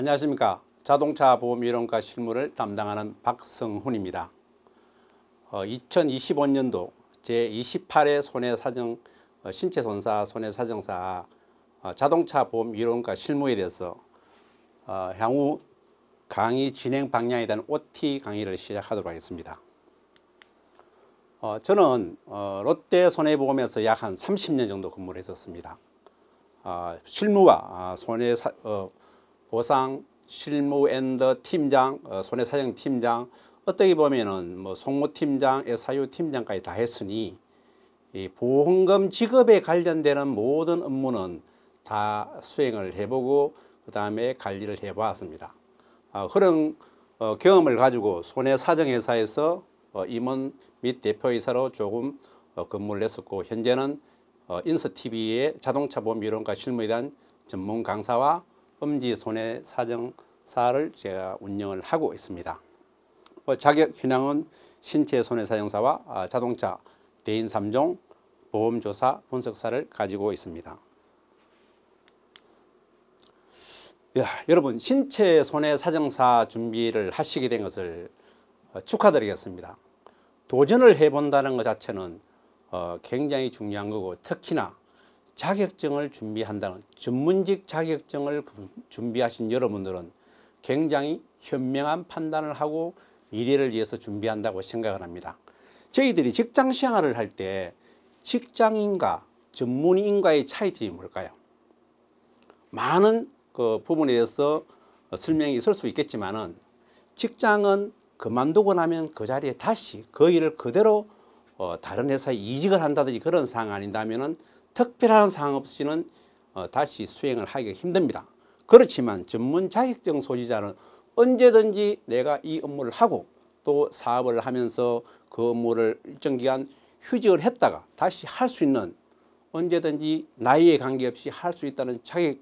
안녕하십니까 자동차 보험 이론과 실무를 담당하는 박성훈입니다 어, 2025년도 제28회 손해사정 어, 신체손사 손해사정사 어, 자동차 보험 이론과 실무에 대해서 어, 향후 강의 진행 방향에 대한 OT 강의를 시작하도록 하겠습니다 어, 저는 어, 롯데 손해보험에서 약 한 30년 정도 근무를 했었습니다 아, 실무와 아, 손해 사, 어, 보상, 실무 앤더 팀장, 어, 손해사정 팀장, 어떻게 보면은 뭐송무 팀장, SIU 팀장까지 다 했으니 이 보험금 지급에 관련되는 모든 업무는 다 수행을 해보고 그 다음에 관리를 해보았습니다. 어, 그런 어, 경험을 가지고 손해사정회사에서 어, 임원 및 대표이사로 조금 어, 근무를 했었고 현재는 어, 인스TV의 자동차 보험 이론과 실무에 대한 전문 강사와 엄지 손해 사정사를 제가 운영을 하고 있습니다. 뭐 자격 현황은 신체 손해 사정사와 아, 자동차, 대인 3종, 보험조사, 분석사를 가지고 있습니다. 야, 여러분 신체 손해 사정사 준비를 하시게 된 것을 어, 축하드리겠습니다. 도전을 해본다는 것 자체는 어, 굉장히 중요한 거고 특히나 자격증을 준비한다는 전문직 자격증을 준비하신 여러분들은 굉장히 현명한 판단을 하고 미래를 위해서 준비한다고 생각을 합니다. 저희들이 직장 생활을 할 때 직장인과 전문인과의 차이점이 뭘까요? 많은 그 부분에 대해서 설명이 있을 수 있겠지만 은 직장은 그만두고 나면 그 자리에 다시 그 일을 그대로 어 다른 회사에 이직을 한다든지 그런 상황 아닌다면 특별한 사항 없이는 어, 다시 수행을 하기가 힘듭니다. 그렇지만 전문 자격증 소지자는 언제든지 내가 이 업무를 하고 또 사업을 하면서 그 업무를 일정 기간 휴직을 했다가 다시 할 수 있는 언제든지 나이에 관계없이 할 수 있다는 자격,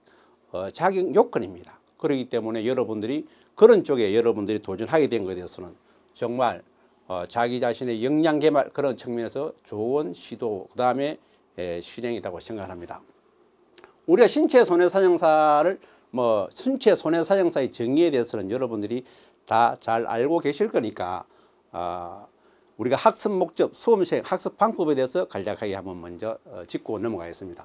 어, 자격 요건입니다. 그렇기 때문에 여러분들이 그런 쪽에 여러분들이 도전하게 된 것에 대해서는 정말 어, 자기 자신의 역량 개발 그런 측면에서 좋은 시도 그 다음에 예, 실행이라고 생각합니다. 우리가 신체 손해사정사를 뭐 신체 손해사정사의 정의에 대해서는 여러분들이 다 잘 알고 계실 거니까 어, 우리가 학습 목적, 수험생 학습 방법에 대해서 간략하게 한번 먼저 어, 짚고 넘어가겠습니다.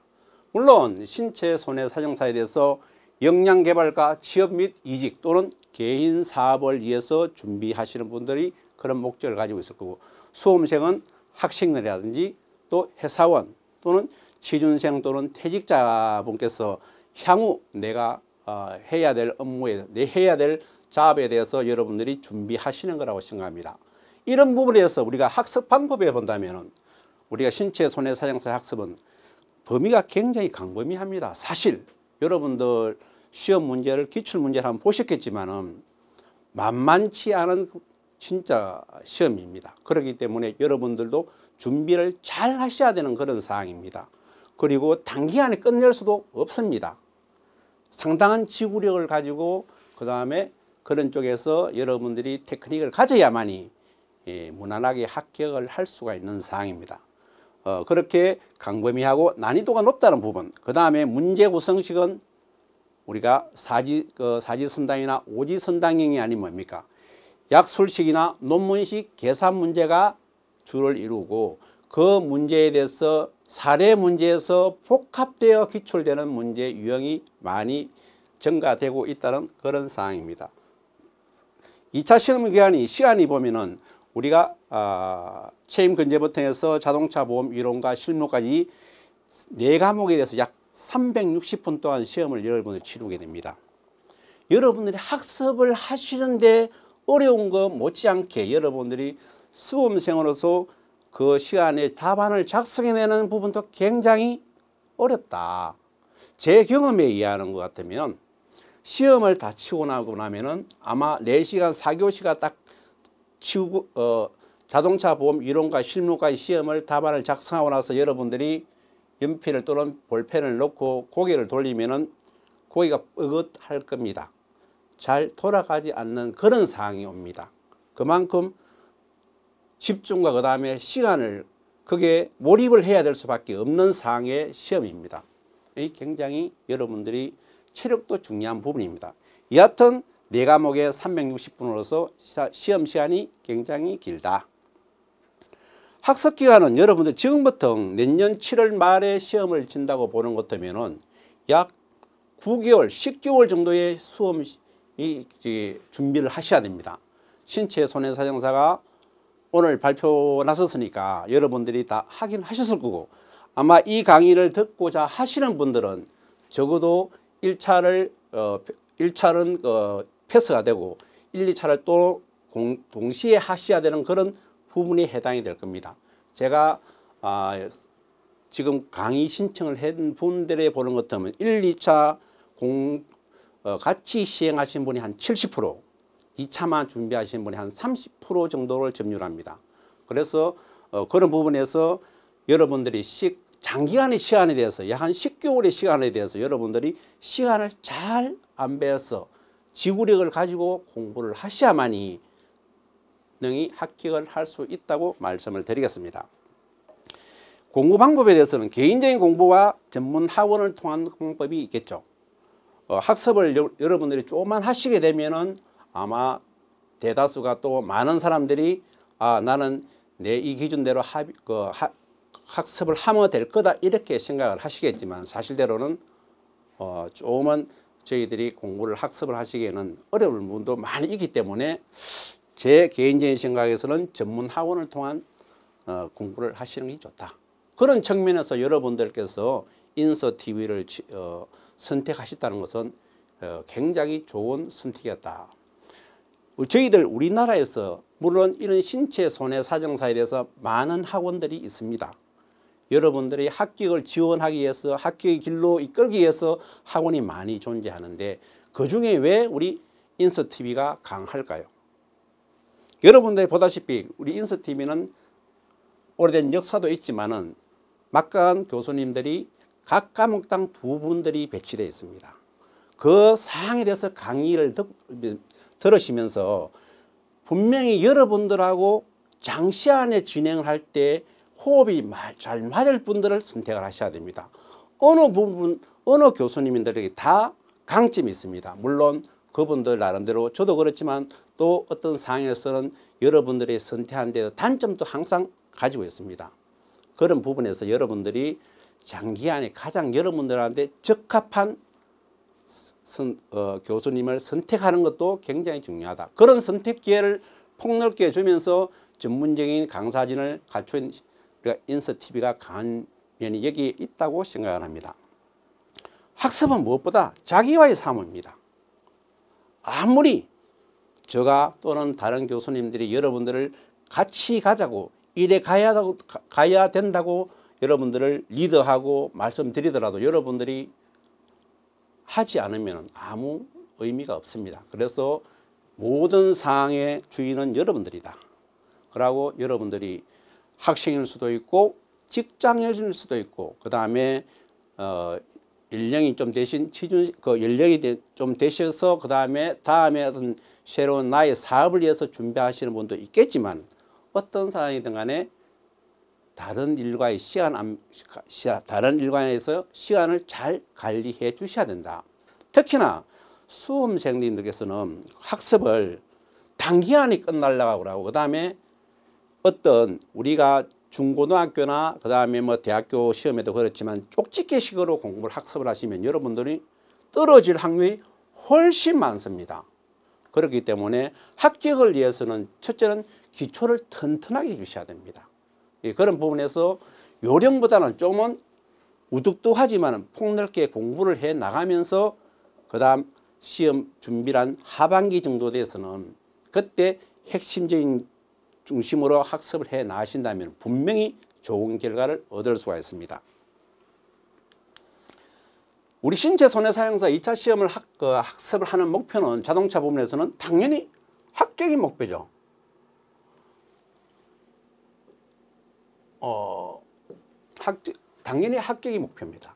물론 신체 손해사정사에 대해서 역량 개발과 취업 및 이직 또는 개인 사업을 위해서 준비하시는 분들이 그런 목적을 가지고 있을 거고 수험생은 학생이라든지 또 회사원 또는 취준생 또는 퇴직자분께서 향후 내가 어, 해야 될 업무에 내 해야 될 작업에 대해서 여러분들이 준비하시는 거라고 생각합니다. 이런 부분에서 우리가 학습 방법에 본다면 우리가 신체 손해 사냥사 학습은 범위가 굉장히 광범위합니다. 사실 여러분들 시험 문제를 기출 문제를 한번 보셨겠지만은 만만치 않은 진짜 시험입니다. 그렇기 때문에 여러분들도 준비를 잘 하셔야 되는 그런 사항입니다. 그리고 단기간에 끝낼 수도 없습니다. 상당한 지구력을 가지고 그 다음에 그런 쪽에서 여러분들이 테크닉을 가져야만이 예, 무난하게 합격을 할 수가 있는 사항입니다. 어, 그렇게 강범위하고 난이도가 높다는 부분 그 다음에 문제 구성식은 우리가 사지, 그 사지선당이나 오지선당형이 아닌 뭡니까 약술식이나 논문식 계산 문제가 주를 이루고 그 문제에 대해서 사례 문제에서 복합되어 기출되는 문제 유형이 많이 증가되고 있다는 그런 상황입니다. 2차 시험 기간이 시간이 보면은 우리가 아, 체임 근제부터 해서 자동차 보험 이론과 실무까지 네 과목에 대해서 약 360분 동안 시험을 여러분이 치르게 됩니다. 여러분들이 학습을 하시는데 어려운 거 못지않게 여러분들이 수험생으로서 그 시간에 답안을 작성해내는 부분도 굉장히 어렵다. 제 경험에 의하는 것 같으면 시험을 다 치고 나고 나면은 아마 4시간4교시가딱 치우고 어, 자동차 보험 이론과 실무과의 시험을 답안을 작성하고 나서 여러분들이 연필을 또는 볼펜을 놓고 고개를 돌리면은 고개가 뻐긋할 겁니다. 잘 돌아가지 않는 그런 상황이 옵니다. 그만큼 집중과 그 다음에 시간을 그게 몰입을 해야 될 수밖에 없는 상황의 시험입니다. 이 굉장히 여러분들이 체력도 중요한 부분입니다. 여하튼 네 과목에 360분으로서 시험 시간이 굉장히 길다. 학습 기간은 여러분들 지금부터 내년 7월 말에 시험을 친다고 보는 것 되면은 약 9개월, 10개월 정도의 수험이 준비를 하셔야 됩니다. 신체 손해사정사가 오늘 발표 나섰으니까 여러분들이 다 확인하셨을 거고 아마 이 강의를 듣고자 하시는 분들은 적어도 1차를 어, 1차는 어, 패스가 되고 1, 2차를 또 공, 동시에 하셔야 되는 그런 부분이 해당이 될 겁니다. 제가 아, 지금 강의 신청을 한 분들의 보는 것 보면 1, 2차 공, 어, 같이 시행하신 분이 한 70%, 2차만 준비하신 분이 한 30% 정도를 점유합니다. 그래서 어, 그런 부분에서 여러분들이 식 장기간의 시간에 대해서 약 한 10개월의 시간에 대해서 여러분들이 시간을 잘 안배해서 지구력을 가지고 공부를 하셔야만이 능히 합격을 할 수 있다고 말씀을 드리겠습니다. 공부 방법에 대해서는 개인적인 공부와 전문 학원을 통한 공법이 있겠죠. 어, 학습을 여, 러분들이 조금만 하시게 되면은 아마 대다수가 또 많은 사람들이 아 나는 내 이 기준대로 합, 그 하, 학습을 하면 될 거다 이렇게 생각을 하시겠지만 사실대로는 어, 조금은 저희들이 공부를 학습을 하시기에는 어려울 부분도 많이 있기 때문에 제 개인적인 생각에서는 전문 학원을 통한 어, 공부를 하시는 게 좋다. 그런 측면에서 여러분들께서 인서 TV를 어, 선택하셨다는 것은 어, 굉장히 좋은 선택이었다. 저희들 우리나라에서 물론 이런 신체 손해 사정사에 대해서 많은 학원들이 있습니다. 여러분들이 합격을 지원하기 위해서 합격의 길로 이끌기 위해서 학원이 많이 존재하는데 그 중에 왜 우리 인서TV가 강할까요? 여러분들이 보다시피 우리 인서TV는 오래된 역사도 있지만은 막간 교수님들이 각 과목당 두 분들이 배치되어 있습니다. 그 사항에 대해서 강의를 듣, 들으시면서 분명히 여러분들하고 장시안에 진행을 할 때 호흡이 잘 맞을 분들을 선택을 하셔야 됩니다. 어느 부분, 어느 교수님들에게 다 강점이 있습니다. 물론 그분들 나름대로 저도 그렇지만 또 어떤 상황에서는 여러분들의 선택한 데도 단점도 항상 가지고 있습니다. 그런 부분에서 여러분들이 장기 안에 가장 여러분들한테 적합한 선, 어, 교수님을 선택하는 것도 굉장히 중요하다. 그런 선택 기회를 폭넓게 해주면서 전문적인 강사진을 갖춘 인스 t v 가 강한 면이 여기 있다고 생각을 합니다. 학습은 무엇보다 자기와의 삶입니다. 아무리 저가 또는 다른 교수님들이 여러분들을 같이 가자고 이래 가야, 가야 된다고 여러분들을 리드하고 말씀드리더라도 여러분들이 하지 않으면 아무 의미가 없습니다. 그래서 모든 상의 주인은 여러분들이다. 그러고 여러분들이 학생일 수도 있고 직장일 수도 있고 그 다음에 어, 연령이 좀 되신 취준 그 연령이 되, 좀 되셔서 그 다음에 다음에 어떤 새로운 나의 사업을 위해서 준비하시는 분도 있겠지만 어떤 상황이든 간에 다른 일과의 시간 다른 일과에서 시간을 잘 관리해 주셔야 된다. 특히나 수험생님들께서는 학습을 단기 안에 끝날라고 하고 그 다음에 어떤 우리가 중고등학교나 그 다음에 뭐 대학교 시험에도 그렇지만 쪽집게식으로 공부를 학습을 하시면 여러분들이 떨어질 확률이 훨씬 많습니다. 그렇기 때문에 합격을 위해서는 첫째는 기초를 튼튼하게 주셔야 됩니다. 예, 그런 부분에서 요령보다는 조금은 우뚝뚝하지만 폭넓게 공부를 해 나가면서 그 다음 시험 준비란 하반기 정도 돼서는 그때 핵심적인 중심으로 학습을 해나신다면 분명히 좋은 결과를 얻을 수가 있습니다. 우리 신체 손해사용사 2차 시험을 학, 그 학습을 하는 목표는 자동차 부분에서는 당연히 합격이 목표죠. 어, 학, 당연히 합격이 목표입니다.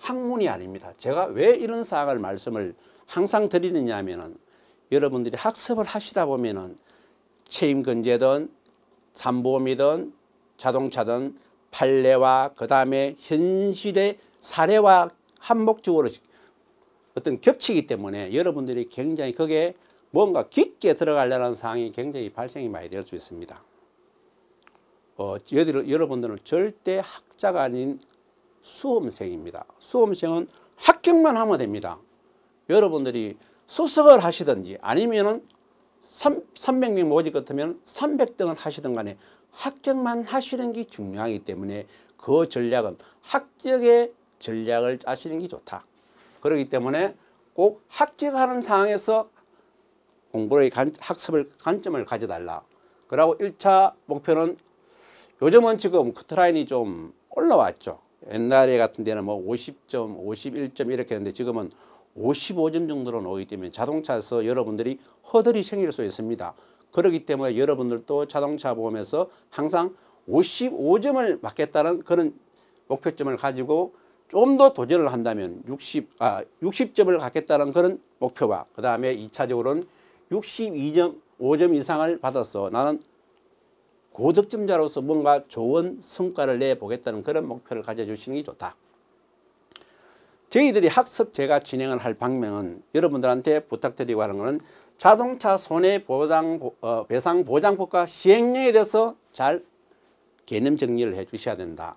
학문이 아닙니다. 제가 왜 이런 사항을 말씀을 항상 드리느냐 하면은 여러분들이 학습을 하시다 보면은 체임근제든 산보험이든 자동차든 판례와 그 다음에 현실의 사례와 한목적으로 어떤 겹치기 때문에 여러분들이 굉장히 그게 뭔가 깊게 들어가려는 상황이 굉장히 발생이 많이 될 수 있습니다. 어, 여러분들은 절대 학자가 아닌 수험생입니다. 수험생은 합격만 하면 됩니다. 여러분들이 수석을 하시든지 아니면은 3, 0 0명 모집 같으면 300등을 하시든 간에 합격만 하시는 게 중요하기 때문에 그 전략은 합격의 전략을 짜시는 게 좋다. 그렇기 때문에 꼭 합격하는 상황에서 공부의 관, 학습을 관점을 가져달라. 그리고 1차 목표는 요즘은 지금 커트라인이 그 좀 올라왔죠. 옛날에 같은 데는 뭐 50점, 51점 이렇게 했는데 지금은 55점 정도로 나오기 때문에 자동차에서 여러분들이 허들이 생길 수 있습니다. 그렇기 때문에 여러분들도 자동차 보험에서 항상 55점을 맞겠다는 그런 목표점을 가지고 좀 더 도전을 한다면 60, 아, 60점을 갖겠다는 그런 목표가그 다음에 2차적으로는 62점, 5점 이상을 받아서 나는 고득점자로서 뭔가 좋은 성과를 내보겠다는 그런 목표를 가져주시는 게 좋다. 저희들이 학습 제가 진행을 할 방면은 여러분들한테 부탁드리고 하는 것은 자동차 손해보상 어, 배상 보장법과 시행령에 대해서 잘 개념 정리를 해 주셔야 된다.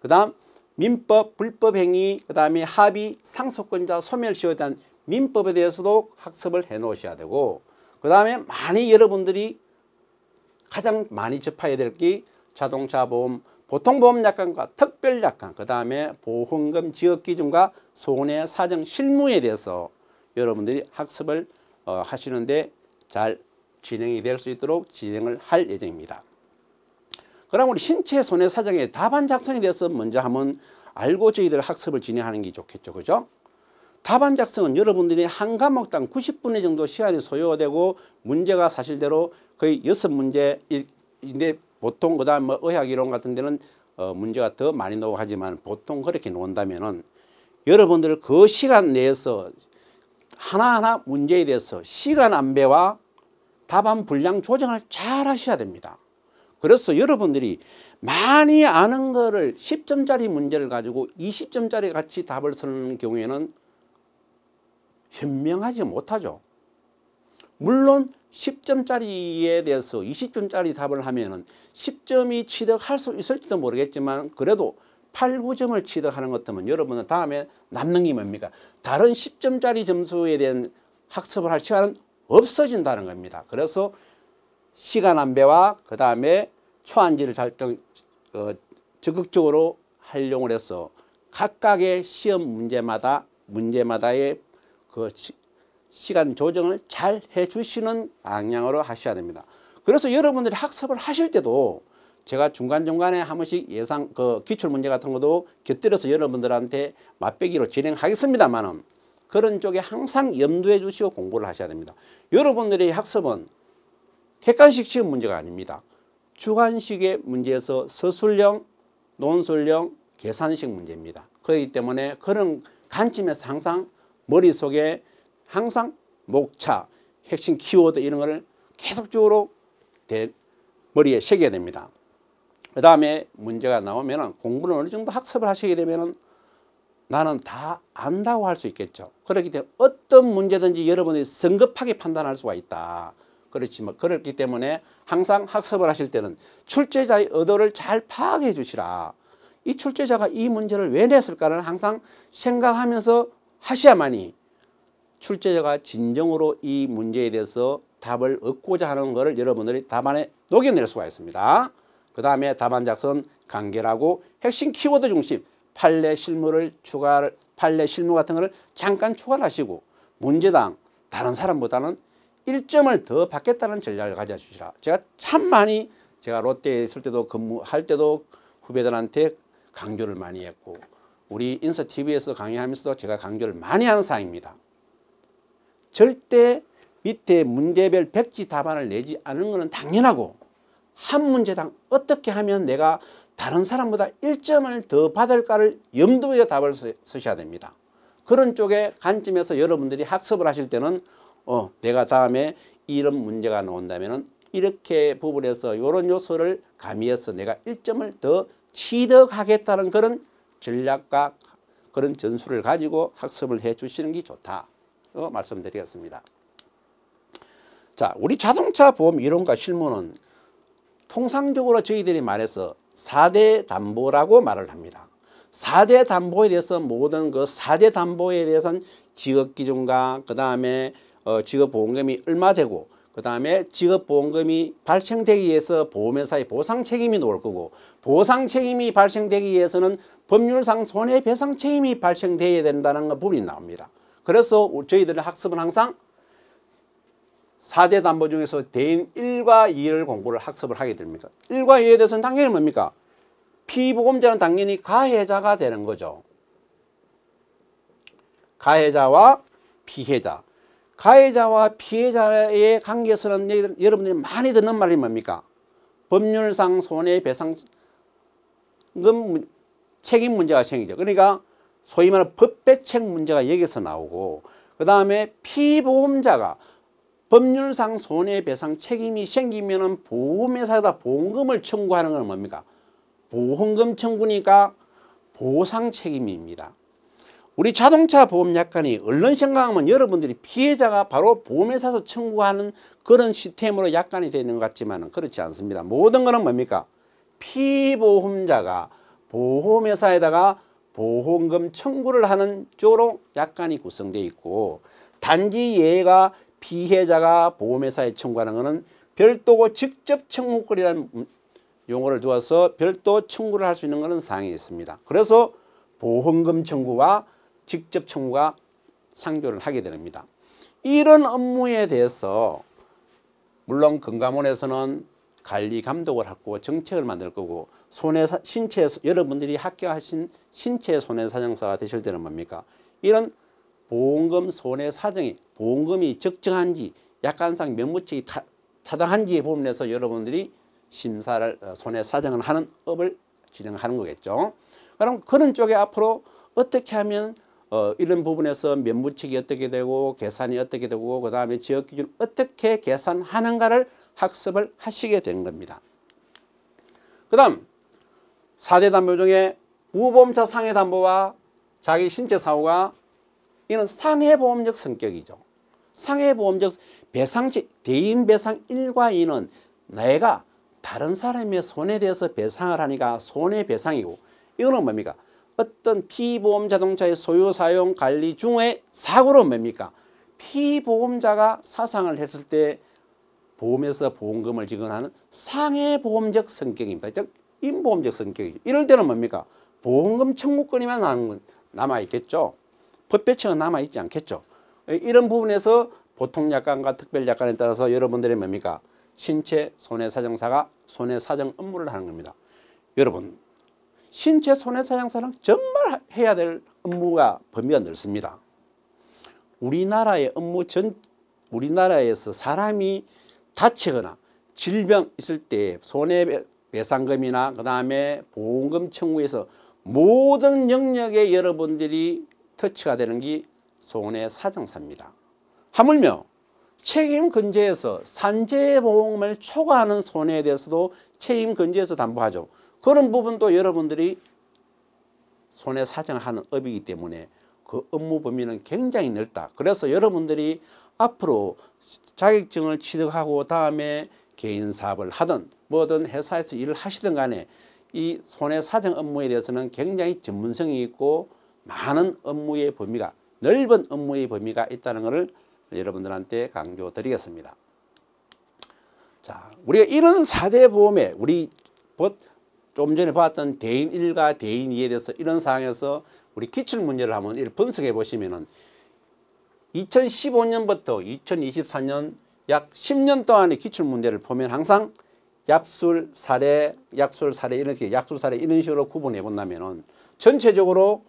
그 다음 민법, 불법행위, 그 다음에 합의, 상속권자, 소멸시효에 대한 민법에 대해서도 학습을 해 놓으셔야 되고 그 다음에 많이 여러분들이 가장 많이 접해야 될 게 자동차 보험, 보통 보험 약관과 특별 약관, 그 다음에 보험금 지급 기준과 손해 사정 실무에 대해서 여러분들이 학습을 어, 하시는데 잘 진행이 될 수 있도록 진행을 할 예정입니다. 그럼 우리 신체 손해 사정의 답안 작성에 대해서 먼저 한번 알고 저희들 학습을 진행하는 게 좋겠죠. 그죠? 답안 작성은 여러분들이 한 과목당 90분의 정도 시간이 소요되고 문제가 사실대로 거의 여섯 문제인데 보통 그다음 뭐 의학 이론 같은 데는 어 문제가 더 많이 나오고 하지만 보통 그렇게 논다면은 여러분들 그 시간 내에서 하나하나 문제에 대해서 시간 안배와 답안 분량 조정을 잘 하셔야 됩니다. 그래서 여러분들이 많이 아는 거를 10점짜리 문제를 가지고 20점짜리 같이 답을 쓰는 경우에는 현명하지 못하죠. 물론 10점짜리에 대해서 20점짜리 답을 하면은 10점이 취득할 수 있을지도 모르겠지만 그래도 8, 9점을 취득하는 것들은 여러분은 다음에 남는 게 뭡니까? 다른 10점짜리 점수에 대한 학습을 할 시간은 없어진다는 겁니다. 그래서 시간 안배와 그 다음에 초안지를 잘정 어, 적극적으로 활용을 해서 각각의 시험 문제마다 문제마다의 그 시, 시간 조정을 잘 해주시는 방향으로 하셔야 됩니다. 그래서 여러분들이 학습을 하실 때도 제가 중간중간에 한 번씩 예상 그 기출문제 같은 것도 곁들여서 여러분들한테 맛배기로 진행하겠습니다만은 그런 쪽에 항상 염두해 주시고 공부를 하셔야 됩니다. 여러분들의 학습은 객관식 시험 문제가 아닙니다. 주관식의 문제에서 서술형, 논술형, 계산식 문제입니다. 그렇기 때문에 그런 관점에서 항상 머릿속에 항상 목차, 핵심 키워드 이런 거를 계속적으로 대, 머리에 새겨야 됩니다. 그 다음에 문제가 나오면 공부를 어느 정도 학습을 하시게 되면 나는 다 안다고 할 수 있겠죠. 그렇기 때문에 어떤 문제든지 여러분이 성급하게 판단할 수가 있다. 그렇지만 뭐, 그렇기 때문에 항상 학습을 하실 때는 출제자의 의도를 잘 파악해 주시라. 이 출제자가 이 문제를 왜 냈을까를 항상 생각하면서 하셔야만이 출제자가 진정으로 이 문제에 대해서 답을 얻고자 하는 것을 여러분들이 답안에 녹여낼 수가 있습니다. 그 다음에 답안 작성 간결하고 핵심 키워드 중심 판례 실무를 추가 판례 실무 같은 것을 잠깐 추가를 하시고 문제당 다른 사람보다는 1점을 더 받겠다는 전략을 가져주시라. 제가 참 많이 제가 롯데에 있을 때도 근무할 때도 후배들한테 강조를 많이 했고 우리 인서TV에서 강의하면서도 제가 강조를 많이 하는 사항입니다. 절대 밑에 문제별 백지 답안을 내지 않은 것은 당연하고 한 문제당 어떻게 하면 내가 다른 사람보다 1점을 더 받을까를 염두에 답을 쓰셔야 됩니다. 그런 쪽에 관점에서 여러분들이 학습을 하실 때는 어, 내가 다음에 이런 문제가 나온다면 이렇게 부분에서 이런 요소를 가미해서 내가 1점을 더 취득하겠다는 그런 전략과 그런 전술을 가지고 학습을 해 주시는 게 좋다. 어, 말씀드리겠습니다. 자, 우리 자동차 보험 이론과 실무는 통상적으로 저희들이 말해서 4대 담보라고 말을 합니다. 4대 담보에 대해서 모든 그 4대 담보에 대해서는 지급기준과 그 다음에 어, 지급보험금이 얼마 되고 그 다음에 지급보험금이 발생되기 위해서 보험회사의 보상 책임이 놓을 거고 보상 책임이 발생되기 위해서는 법률상 손해배상 책임이 발생되어야 된다는 부분이 나옵니다. 그래서 저희들의 학습은 항상 4대 담보 중에서 대인 1과 2를 공부를 학습을 하게 됩니다. 1과 2에 대해서는 당연히 뭡니까? 피보험자는 당연히 가해자가 되는 거죠. 가해자와 피해자. 가해자와 피해자의 관계에서는 여러분들이 많이 듣는 말이 뭡니까? 법률상 손해배상금 책임 문제가 생기죠. 그러니까 소위 말하는 법배책 문제가 여기서 나오고 그 다음에 피보험자가 법률상 손해배상 책임이 생기면 은 보험회사에다 보험금을 청구하는 건 뭡니까? 보험금 청구니까 보상 책임입니다. 우리 자동차 보험 약관이 얼른 생각하면 여러분들이 피해자가 바로 보험회사에서 청구하는 그런 시스템으로 약관이 되어 있는 것 같지만 은 그렇지 않습니다. 모든 것은 뭡니까? 피보험자가 보험회사에다가 보험금 청구를 하는 쪽으로 약간이 구성되어 있고 단지 얘가 피해자가 보험회사에 청구하는 것은 별도고 직접 청구권이라는 용어를 두어서 별도 청구를 할 수 있는 것은 사항이 있습니다. 그래서 보험금 청구와 직접 청구가 상교를 하게 됩니다. 이런 업무에 대해서 물론 금감원에서는 관리 감독을 하고 정책을 만들 거고 손해 사, 신체 여러분들이 합격하신 신체 손해 사정사가 되실 때는 뭡니까? 이런 보험금 손해 사정이 보험금이 적정한지 약간상 면무책이 타, 당한지에 부분에서 여러분들이 심사를 어, 손해 사정을 하는 업을 진행하는 거겠죠. 그럼 그런 쪽에 앞으로 어떻게 하면 어, 이런 부분에서 면무책이 어떻게 되고 계산이 어떻게 되고 그 다음에 지역기준 어떻게 계산하는가를 학습을 하시게 된 겁니다. 그 다음 4대 담보 중에 무보험자 상해 담보와 자기 신체 사고가 이는 상해보험적 성격이죠. 상해보험적 배상 대인 배상 1과 2는 내가 다른 사람의 손에 대해서 배상을 하니까 손해배상이고 이거는 뭡니까? 어떤 피보험 자동차의 소유 사용 관리 중에 사고로 뭡니까? 피보험자가 사상을 했을 때 보험에서 보험금을 지급하는 상해보험적 성격입니다. 즉 인보험적 성격이죠. 이럴 때는 뭡니까? 보험금 청구권이만 남아있겠죠. 법배층은 남아있지 않겠죠. 이런 부분에서 보통약관과 특별약관에 따라서 여러분들의 뭡니까? 신체 손해사정사가 손해사정 업무를 하는 겁니다. 여러분 신체 손해사정사는 정말 해야 될 업무가 범위가 넓습니다. 우리나라의 업무 전 우리나라에서 사람이 다치거나 질병 있을 때 손해배상금이나 그 다음에 보험금 청구에서 모든 영역에 여러분들이 터치가 되는 게 손해사정사입니다. 하물며 책임근제에서 산재보험을 초과하는 손해에 대해서도 책임근제에서 담보하죠. 그런 부분도 여러분들이 손해사정하는 업이기 때문에 그 업무 범위는 굉장히 넓다. 그래서 여러분들이 앞으로 자격증을 취득하고 다음에 개인 사업을 하든 뭐든 회사에서 일을 하시든 간에 이 손해 사정 업무에 대해서는 굉장히 전문성이 있고 많은 업무의 범위가 넓은 업무의 범위가 있다는 것을 여러분들한테 강조드리겠습니다. 자, 우리가 이런 4대 보험에 우리 좀 전에 봤던 대인 1과 대인 2에 대해서 이런 상황에서 우리 기출 문제를 한번 분석해 보시면은 2015년부터 2024년 약 10년 동안의 기출문제를 보면 항상 약술, 사례, 약술, 사례 이런 식의 약술, 사례 이런 식으로 구분해 본다면 은 전체적으로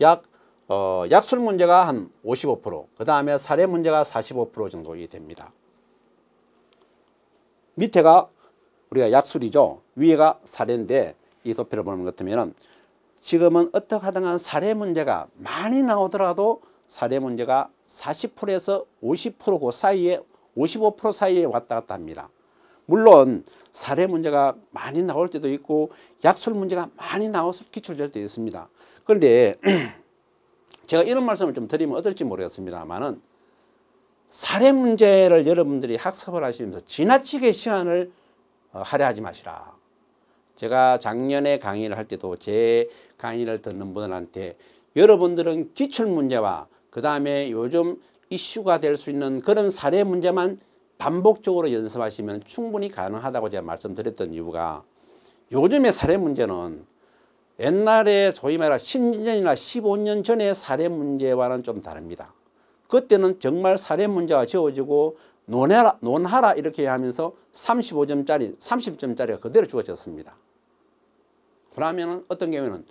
약 어, 약술 문제가 한 55%, 그 다음에 사례 문제가 45% 정도 됩니다. 밑에가 우리가 약술이죠. 위에가 사례인데 이 도표를 보는 것 같으면 지금은 어떻게 하든 간 사례 문제가 많이 나오더라도 사례 문제가 40%에서 50%고 그 사이에 55% 사이에 왔다 갔다 합니다. 물론 사례 문제가 많이 나올 때도 있고 약술 문제가 많이 나와서 기출될 때도 있습니다. 그런데 제가 이런 말씀을 좀 드리면 어떨지 모르겠습니다만은 사례 문제를 여러분들이 학습을 하시면서 지나치게 시간을 어, 할애하지 마시라. 제가 작년에 강의를 할 때도 제 강의를 듣는 분들한테 여러분들은 기출문제와 그 다음에 요즘 이슈가 될 수 있는 그런 사례 문제만 반복적으로 연습하시면 충분히 가능하다고 제가 말씀드렸던 이유가 요즘의 사례 문제는 옛날에 소위 말하 10년이나 15년 전의 사례 문제와는 좀 다릅니다. 그때는 정말 사례 문제가 지워지고 논해라, 논하라 이렇게 하면서 35점짜리, 30점짜리가 그대로 주어졌습니다. 그러면 어떤 경우에는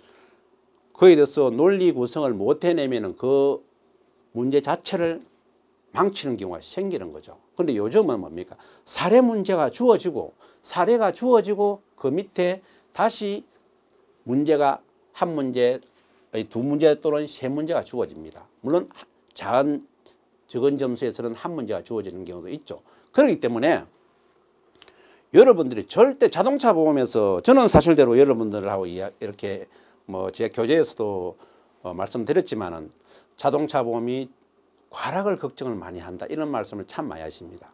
그에 대해서 논리 구성을 못 해내면 그 문제 자체를 망치는 경우가 생기는 거죠. 그런데 요즘은 뭡니까? 사례 문제가 주어지고 사례가 주어지고 그 밑에 다시 문제가 한 문제, 두 문제 또는 세 문제가 주어집니다. 물론 작은 적은 점수에서는 한 문제가 주어지는 경우도 있죠. 그렇기 때문에 여러분들이 절대 자동차 보험에서 저는 사실대로 여러분들하고 이렇게 뭐 제 교재에서도 어 말씀드렸지만은 자동차 보험이 과락을 걱정을 많이 한다 이런 말씀을 참 많이 하십니다.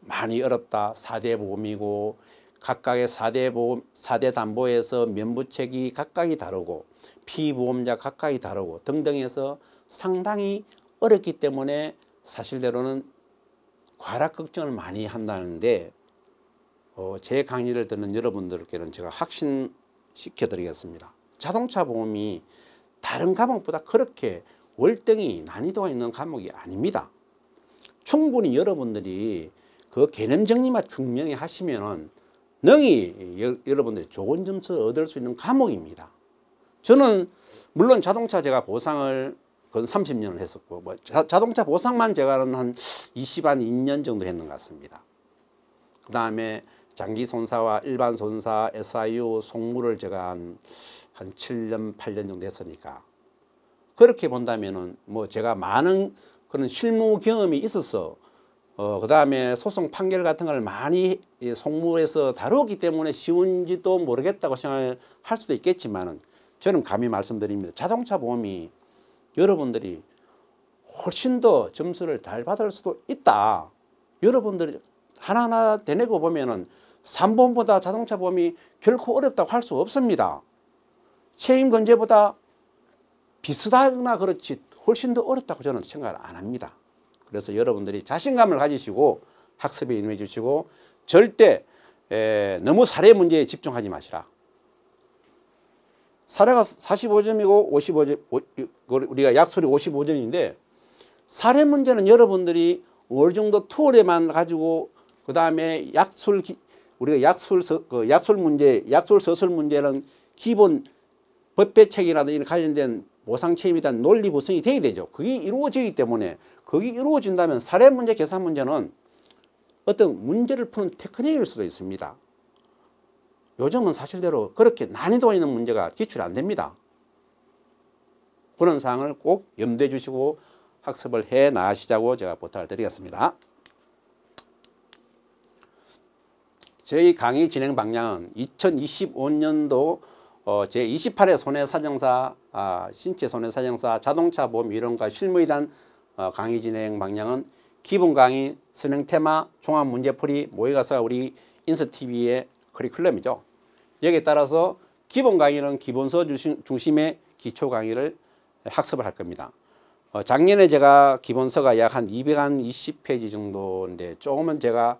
많이 어렵다. 4대 보험이고 각각의 4대 보험, 4대 담보에서 면부책이 각각이 다르고 피보험자 각각이 다르고 등등해서 상당히 어렵기 때문에 사실대로는 과락 걱정을 많이 한다는데 어, 제 강의를 듣는 여러분들께는 제가 확신시켜 드리겠습니다. 자동차 보험이 다른 과목보다 그렇게 월등히 난이도가 있는 과목이 아닙니다. 충분히 여러분들이 그 개념 정리만 분명히 하시면은 능히 여, 러분들이 좋은 점수 얻을 수 있는 과목입니다. 저는 물론 자동차 제가 보상을 그건 30년을 했었고 뭐 자, 동차 보상만 제가는 한 20한 2년 정도 했는 것 같습니다. 그 다음에 장기 손사와 일반 손사, SIU, 송무를 제가 한한 7년, 8년 정도 했으니까. 그렇게 본다면뭐 제가 많은 그런 실무 경험이 있어서 어, 그 다음에 소송 판결 같은 걸 많이 송무에서 다루기 때문에 쉬운지도 모르겠다고 생각할 수도 있겠지만 저는 감히 말씀드립니다. 자동차 보험이 여러분들이 훨씬 더 점수를 잘 받을 수도 있다. 여러분들이 하나하나 되뇌고 보면은 삼보보다 자동차 보험이 결코 어렵다고 할 수 없습니다. 책임 건제보다 비슷하거나 그렇지 훨씬 더 어렵다고 저는 생각을 안 합니다. 그래서 여러분들이 자신감을 가지시고 학습에 임해 주시고 절대 에, 너무 사례 문제에 집중하지 마시라. 사례가 45점이고 55점, 그 우리가 약술이 55점인데 사례 문제는 여러분들이 어느 정도 투월에만 가지고 그 다음에 약술, 기, 우리가 약술, 그 약술 문제, 약술 서술 문제는 기본 법배책이라든 지 관련된 보상책임에 대한 논리 구성이 돼야 되죠. 그게 이루어지기 때문에 그게 이루어진다면 사례 문제 계산 문제는 어떤 문제를 푸는 테크닉일 수도 있습니다. 요즘은 사실대로 그렇게 난이도 있는 문제가 기출이 안 됩니다. 그런 사항을 꼭 염두해 주시고 학습을 해 나가시자고 제가 부탁을 드리겠습니다. 저희 강의 진행 방향은 2025년도 어, 제28회 손해사정사, 아, 신체 손해사정사 자동차 보험 이론과 실무에 대한 어, 강의 진행 방향은 기본 강의, 선행 테마, 종합 문제풀이, 모의가사 우리 인스TV의 커리큘럼이죠. 여기에 따라서 기본 강의는 기본서 중심의 기초 강의를 학습을 할 겁니다. 어, 작년에 제가 기본서가 약 한 220페이지 정도인데 조금은 제가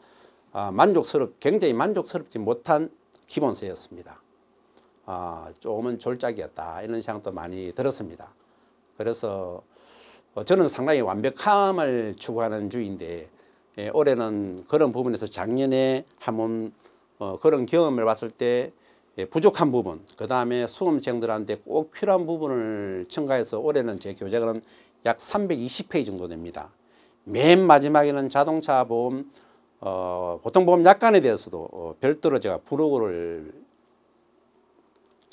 아, 만족스럽, 굉장히 만족스럽지 못한 기본서였습니다. 아, 조금은 졸작이었다 이런 생각도 많이 들었습니다. 그래서 어, 저는 상당히 완벽함을 추구하는 주인데 예, 올해는 그런 부분에서 작년에 한번 어, 그런 경험을 봤을 때 예, 부족한 부분, 그 다음에 수험생들한테 꼭 필요한 부분을 첨가해서 올해는 제 교재는 약 320페이지 정도 됩니다. 맨 마지막에는 자동차 보험, 어, 보통 보험 약관에 대해서도 어, 별도로 제가 부록을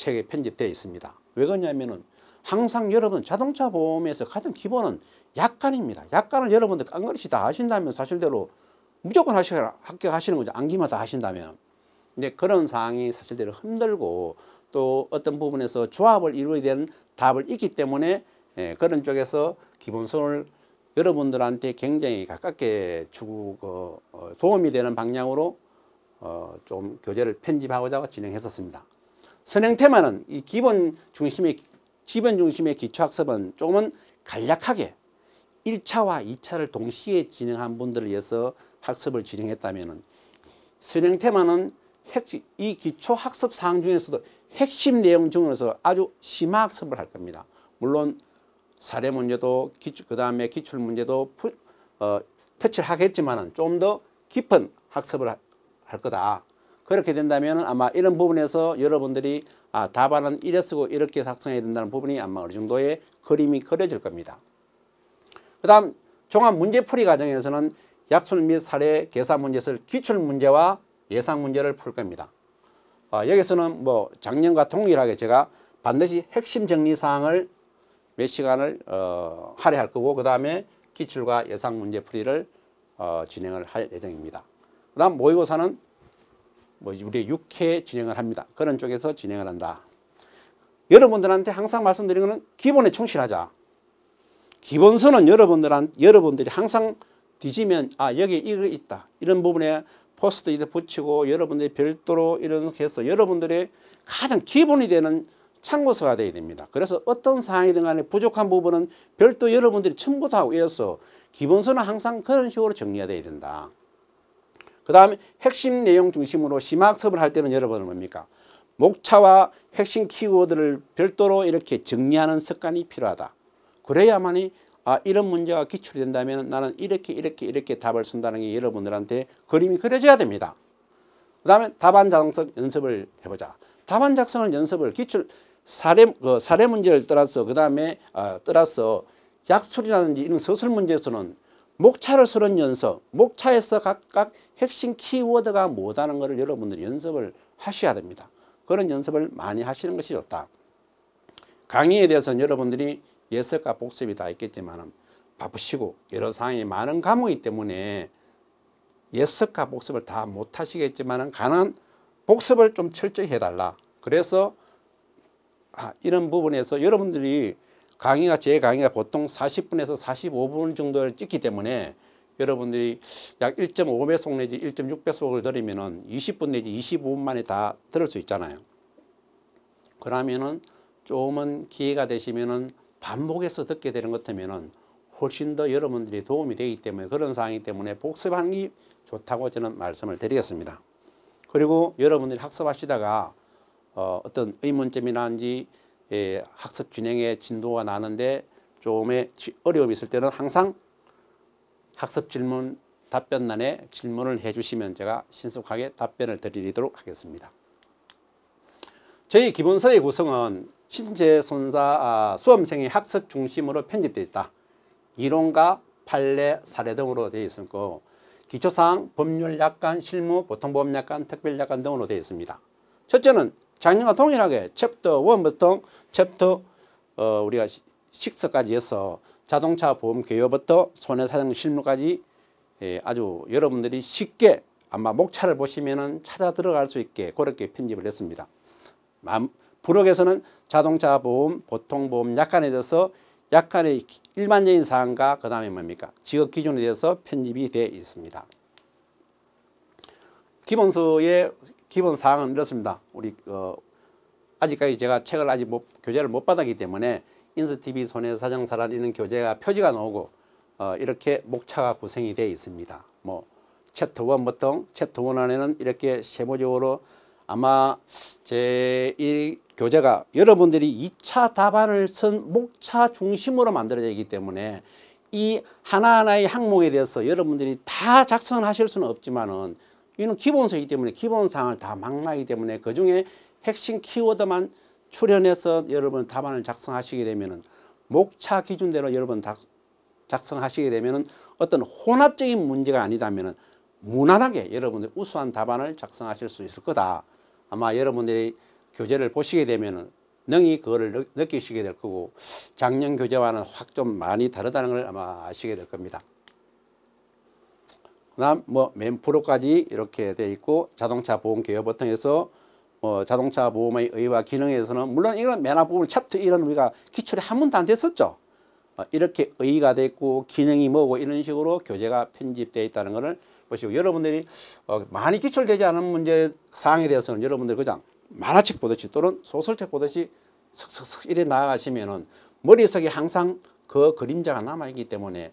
책에 편집되어 있습니다. 왜 그러냐면은 항상 여러분 자동차 보험에서 가장 기본은 약관입니다. 약관을 여러분들 깡그릇이 다 아신다면 사실대로 무조건 하셔야 합격하시는 거죠. 안기만 다 하신다면. 근데 그런 상황이 사실대로 흔들고또 어떤 부분에서 조합을 이루어야 되는 답을 있기 때문에 예, 그런 쪽에서 기본선을 여러분들한테 굉장히 가깝게 추구 어, 어, 도움이 되는 방향으로 어, 좀 교재를 편집하고자 진행했었습니다. 선행 테마는 이 기본 중심의 기본 중심의 기초학습은 조금은 간략하게 1차와 2차를 동시에 진행한 분들을 위해서 학습을 진행했다면 은 선행 테마는 핵 이 기초학습 사항 중에서도 핵심 내용 중에서 아주 심화 학습을 할 겁니다. 물론 사례 문제도 기초, 그 다음에 기출 문제도 어, 터치를 하겠지만 은좀 더 깊은 학습을 할 거다. 그렇게 된다면 아마 이런 부분에서 여러분들이 아, 답안은 이래 쓰고 이렇게 작성해야 된다는 부분이 아마 어느 정도의 그림이 그려질 겁니다. 그 다음 종합 문제풀이 과정에서는 약술 및 사례, 계산 문제를 기출 문제와 예상 문제를 풀 겁니다. 아, 여기서는 뭐 작년과 동일하게 제가 반드시 핵심 정리 사항을 몇 시간을 어, 할애할 거고 그 다음에 기출과 예상 문제풀이를 어, 진행을 할 예정입니다. 그 다음 모의고사는 뭐 우리 육회 진행을 합니다. 그런 쪽에서 진행을 한다. 여러분들한테 항상 말씀드리는 것은 기본에 충실하자. 기본서는 여러분들한 여러분들이 항상 뒤지면 아 여기 이거 있다 이런 부분에 포스트잇에 붙이고 여러분들이 별도로 이렇게 해서 여러분들의 가장 기본이 되는 참고서가 되어야 됩니다. 그래서 어떤 사항이든 간에 부족한 부분은 별도 여러분들이 첨부하고 이어서 기본서는 항상 그런 식으로 정리가 되어야 된다. 그 다음에 핵심 내용 중심으로 심학습을할 때는 여러분은 뭡니까? 목차와 핵심 키워드를 별도로 이렇게 정리하는 습관이 필요하다. 그래야만이 아 이런 문제가 기출이 된다면 나는 이렇게 이렇게 이렇게 답을 쓴다는 게 여러분들한테 그림이 그려져야 됩니다. 그 다음에 답안 작성 연습을 해보자. 답안 작성을 연습을 기출 사례, 그 사례 문제를 따라서 그 다음에 어, 아, 따라서 약술이라든지 이런 서술 문제에서는 목차를 쓰는 연습, 목차에서 각각 핵심 키워드가 뭐다는 것을 여러분들이 연습을 하셔야 됩니다. 그런 연습을 많이 하시는 것이 좋다. 강의에 대해서는 여러분들이 예습과 복습이 다 있겠지만 바쁘시고 여러 상황이 많은 과목이기 때문에 예습과 복습을 다 못하시겠지만 가능 복습을 좀 철저히 해달라. 그래서 아, 이런 부분에서 여러분들이 강의가 제 강의가 보통 40분에서 45분 정도를 찍기 때문에 여러분들이 약 1.5배속 내지 1.6배속을 들으면 20분 내지 25분 만에 다 들을 수 있잖아요. 그러면 조금은 기회가 되시면 반복해서 듣게 되는 것때문에 훨씬 더 여러분들이 도움이 되기 때문에 그런 상황이기 때문에 복습하는 게 좋다고 저는 말씀을 드리겠습니다. 그리고 여러분들이 학습하시다가 어, 어떤 의문점이라지 예, 학습 진행의 진도가 나는데 좀의 어려움이 있을 때는 항상 학습 질문 답변란에 질문을 해주시면 제가 신속하게 답변을 드리도록 하겠습니다. 저희 기본서의 구성은 신체 손사 아, 수험생의 학습 중심으로 편집되어 있다. 이론과 판례, 사례 등으로 되어 있고 기초사항, 법률 약관, 실무, 보통법 약관, 특별 약관 등으로 되어 있습니다. 첫째는 작년과 동일하게 챕터 1부터 챕터 어, 우리가 식서까지 해서 자동차 보험 개요부터 손해사정 실무까지 예, 아주 여러분들이 쉽게 아마 목차를 보시면은 찾아 들어갈 수 있게 그렇게 편집을 했습니다. 부록에서는 자동차 보험, 보통 보험 약관에 대해서 약간의 일반적인 사항과 그 다음에 뭡니까? 지역 기준에 대해서 편집이 되어 있습니다. 기본서의 기본 사항은 이렇습니다. 우리 어, 아직까지 제가 책을 아직 못, 교재를 못 받았기 때문에 인스티비 손해사정사란 이런 교재가 표지가 나오고 어, 이렇게 목차가 구성이 되어 있습니다. 뭐 챕터 원 보통 챕터 원 안에는 이렇게 세모적으로 아마 제 이 교재가 여러분들이 이차 답안을 쓴 목차 중심으로 만들어지기 때문에 이 하나하나의 항목에 대해서 여러분들이 다 작성하실 수는 없지만은 이는 기본서이기 때문에 기본사항을 다 망라이기 때문에 그중에 핵심 키워드만 출연해서 여러분 답안을 작성하시게 되면은 목차 기준대로 여러분 작성하시게 되면은 어떤 혼합적인 문제가 아니다면은 무난하게 여러분들 우수한 답안을 작성하실 수 있을 거다. 아마 여러분들이 교재를 보시게 되면은 능히 그거를 느끼시게 될 거고 작년 교재와는 확 좀 많이 다르다는 걸 아마 아시게 될 겁니다. 그다음 뭐 맨프로까지 이렇게 돼 있고 자동차 보험 개혁 버튼에서 어, 자동차 보험의 의와 기능에서는 물론 이런 매나 보험 챕터 이런 우리가 기출에 한문도안 됐었죠. 어, 이렇게 의의가 됐고 기능이 뭐고 이런 식으로 교재가 편집돼 있다는 것을 보시고 여러분들이 어, 많이 기출되지 않은 문제 사항에 대해서는 여러분들 그냥 만화책 보듯이 또는 소설책 보듯이 슥슥슥 이래 나아가시면은 머릿속에 항상 그 그림자가 남아있기 때문에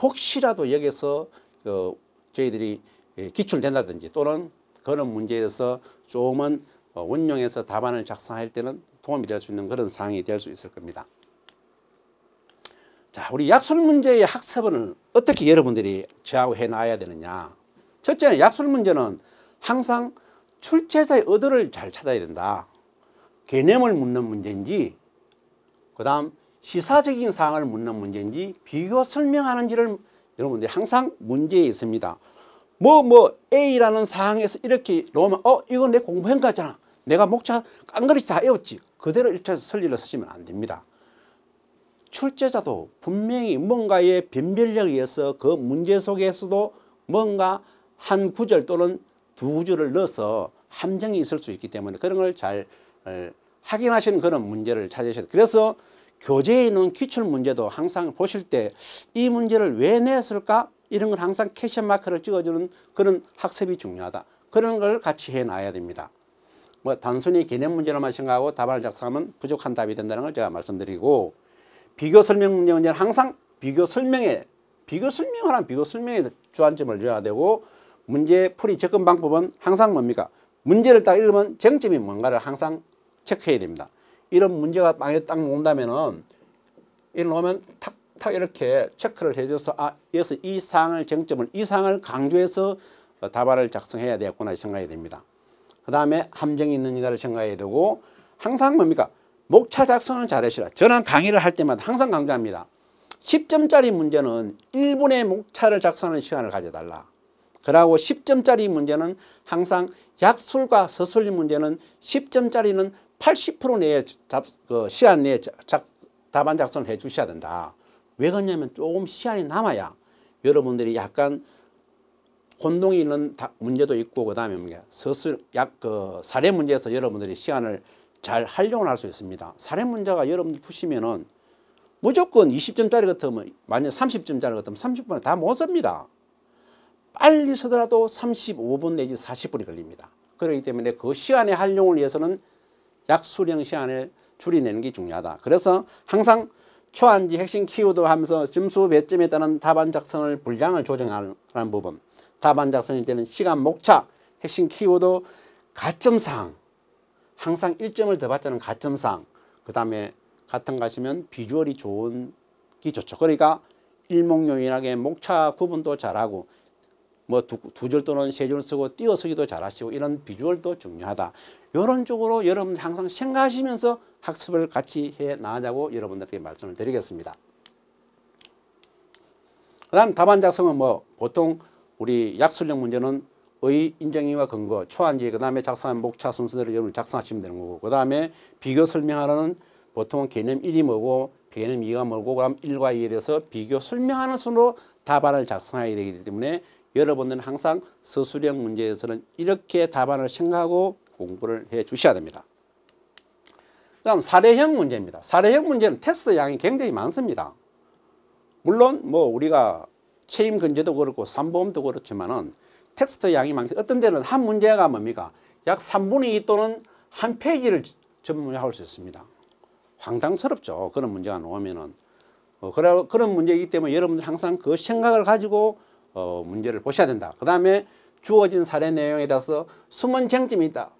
혹시라도 여기서 그 저희들이 예, 기출 된다든지 또는 그런 문제에서 조금은 원용해서 어, 답안을 작성할 때는 도움이 될 수 있는 그런 상황이될 수 있을 겁니다. 자, 우리 약술 문제의 학습을 어떻게 여러분들이 좌우해 놔야 되느냐. 첫째는 약술 문제는 항상 출제자의 의도를 잘 찾아야 된다. 개념을 묻는 문제인지, 그 다음 시사적인 사항을 묻는 문제인지, 비교 설명하는지를 여러분들 항상 문제에 있습니다. 뭐뭐 뭐 A라는 사항에서 이렇게 넣으면 어 이건 내 공부한 거잖아. 내가 목차 깡그릇이 다 외웠지. 그대로 일차 설리를 쓰시면 안 됩니다. 출제자도 분명히 뭔가의 변별력에 의해서 그 문제 속에서도 뭔가 한 구절 또는 두 구절을 넣어서 함정이 있을 수 있기 때문에 그런 걸 잘확인하시 그런 문제를 찾으셔야 돼요. 그래서 교재에 있는 기출 문제도 항상 보실 때 이 문제를 왜 냈을까 이런 걸 항상 캐션 마크를 찍어주는 그런 학습이 중요하다. 그런 걸 같이 해놔야 됩니다. 뭐 단순히 개념 문제로만 생각하고 답안을 작성하면 부족한 답이 된다는 걸 제가 말씀드리고 비교 설명 문제는 항상 비교 설명에 비교 설명을하면 비교 설명에 주안점을 줘야 되고 문제 풀이 접근 방법은 항상 뭡니까? 문제를 딱 읽으면 쟁점이 뭔가를 항상 체크해야 됩니다. 이런 문제가 만약에 딱 온다면은 이런 오면 탁탁 이렇게 체크를 해줘서 아 여기서 이 사항을 쟁점을 이 사항을 강조해서 답안을 작성해야 되겠구나 생각이 됩니다. 그 다음에 함정이 있는지를 생각해야 되고 항상 뭡니까 목차 작성은 잘하시라. 저는 강의를 할 때마다 항상 강조합니다. 10점짜리 문제는 1분의 목차를 작성하는 시간을 가져달라. 그러고 10점짜리 문제는 항상 약술과 서술리 문제는 10점짜리는 80% 내에 잡, 그 시간 내에 작, 답안 작성을 해 주셔야 된다. 왜 그러냐면 조금 시간이 남아야 여러분들이 약간 혼동이 있는 다, 문제도 있고 그다음에 뭐냐 서술 약 그 사례 문제에서 여러분들이 시간을 잘 활용을 할 수 있습니다. 사례 문제가 여러분들 푸시면은 무조건 20점짜리 같으면 만약 30점짜리 같으면 30분에 다못 씁니다. 빨리 서더라도 35분 내지 40분이 걸립니다. 그렇기 때문에 그 시간의 활용을 위해서는 약 수령 시간을 줄이내는 게 중요하다. 그래서 항상 초안지 핵심 키워드 하면서 점수 배점에 따른 답안 작성을 분량을 조정하는 부분 답안 작성일때는 시간 목차 핵심 키워드 가점상 항상 일점을더 받자는 가점상 그 다음에 같은 가시면 비주얼이 좋은 게 좋죠. 그러니까 일목요인하게 목차 구분도 잘하고 뭐두줄 또는 세 줄 쓰고 띄어쓰기도 잘하시고 이런 비주얼도 중요하다. 이런 쪽으로 여러분 항상 생각하시면서 학습을 같이 해 나가자고 여러분들께 말씀을 드리겠습니다. 그 다음 답안 작성은 뭐 보통 우리 약술력 문제는 의, 인정이와 근거, 초안지, 그 다음에 작성한 목차 순서대로 여러분 작성하시면 되는 거고 그 다음에 비교 설명하는 라 보통 개념 1이 뭐고 개념 2가 뭐고 그럼 1과 2에서 대해 비교 설명하는 순으로 답안을 작성해야 되기 때문에 여러분들은 항상 서술형 문제에서는 이렇게 답안을 생각하고 공부를 해 주셔야 됩니다. 다음 사례형 문제입니다. 사례형 문제는 테스트 양이 굉장히 많습니다. 물론 뭐 우리가 체임 근제도 그렇고 삼보험도 그렇지만은 텍스트 양이 많죠. 어떤 데는 한 문제가 뭡니까? 약 3분의 2 또는 한 페이지를 전문화할 수 있습니다. 황당스럽죠. 그런 문제가 나오면은. 어, 그래, 그런 문제이기 때문에 여러분들 항상 그 생각을 가지고 어, 문제를 보셔야 된다. 그 다음에 주어진 사례 내용에 대해서 숨은 쟁점이 있다.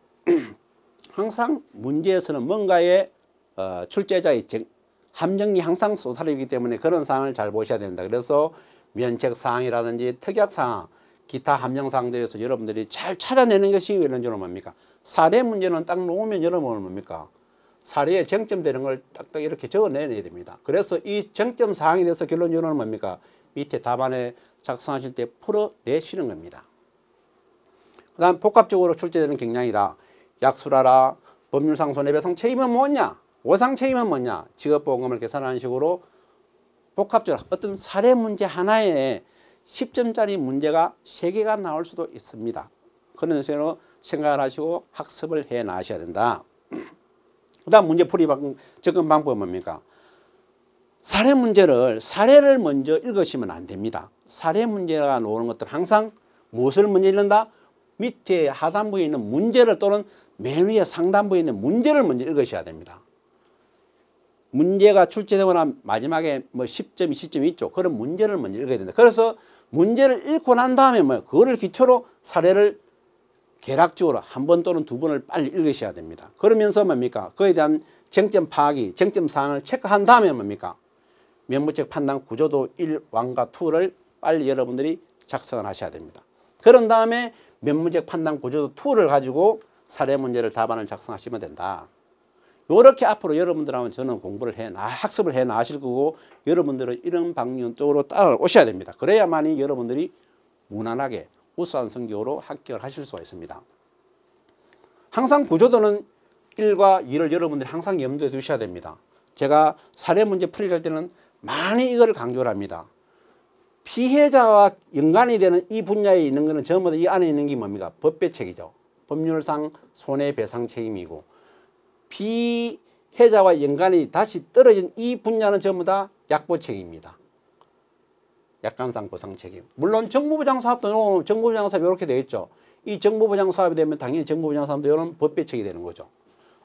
항상 문제에서는 뭔가의 어, 출제자의 쟁, 함정이 항상 쏟아지기 때문에 그런 사항을 잘 보셔야 된다. 그래서 면책 사항이라든지 특약 사항, 기타 함정 사항들에서 여러분들이 잘 찾아내는 것이 왜론적으로 뭡니까? 사례 문제는 딱 놓으면 여러분은 뭡니까? 사례의 쟁점 되는 걸 딱딱 이렇게 적어내야 됩니다. 그래서 이 쟁점 사항에 대해서 결론적으로는 뭡니까? 밑에 답안에 작성하실 때 풀어내시는 겁니다. 그 다음 복합적으로 출제되는 경향이라 약수라라 법률상 손해배상 책임은 뭐냐 오상 책임은 뭐냐 직업보험금을 계산하는 식으로 복합적으로 어떤 사례 문제 하나에 10점짜리 문제가 3개가 나올 수도 있습니다. 그런 식으로 생각을 하시고 학습을 해 나셔야 된다. 그 다음 문제 풀이 적응 방법은 뭡니까? 사례 문제를 사례를 먼저 읽으시면 안 됩니다. 사례 문제가 나오는 것들은 항상 무엇을 먼저 읽는다? 밑에 하단부에 있는 문제를 또는 맨 위에 상단부에 있는 문제를 먼저 읽으셔야 됩니다. 문제가 출제되거나 마지막에 뭐 10점, 20점이 있죠. 그런 문제를 먼저 읽어야 된다. 그래서 문제를 읽고 난 다음에 뭐 그거를 기초로 사례를 개략적으로 한 번 또는 두 번을 빨리 읽으셔야 됩니다. 그러면서 뭡니까? 그에 대한 쟁점 파악이, 쟁점 사항을 체크한 다음에 뭡니까? 면부책 판단 구조도 1왕과 2를 빨리 여러분들이 작성을 하셔야 됩니다. 그런 다음에 면문책 판단 구조도 2를 가지고 사례 문제를 답안을 작성하시면 된다. 이렇게 앞으로 여러분들하고 저는 공부를 해, 나, 학습을 해나실 거고 여러분들은 이런 방면적으로 따라오셔야 됩니다. 그래야만이 여러분들이 무난하게 우수한 성적으로 합격을 하실 수가 있습니다. 항상 구조도는 1과 2를 여러분들이 항상 염두에 두셔야 됩니다. 제가 사례 문제 풀이할 때는 많이 이걸 강조를 합니다. 피해자와 연관이 되는 이 분야에 있는 것은 전부 다 이 안에 있는 게 뭡니까? 법배책이죠. 법률상 손해배상 책임이고 피해자와 연관이 다시 떨어진 이 분야는 전부 다 약보 책임입니다. 약관상 보상 책임. 물론 정부보장 사업도 정부보장 사업 이렇게 되어 죠이 정부보장 사업이 되면 당연히 정부보장 사업도 이런 법배책이 되는 거죠.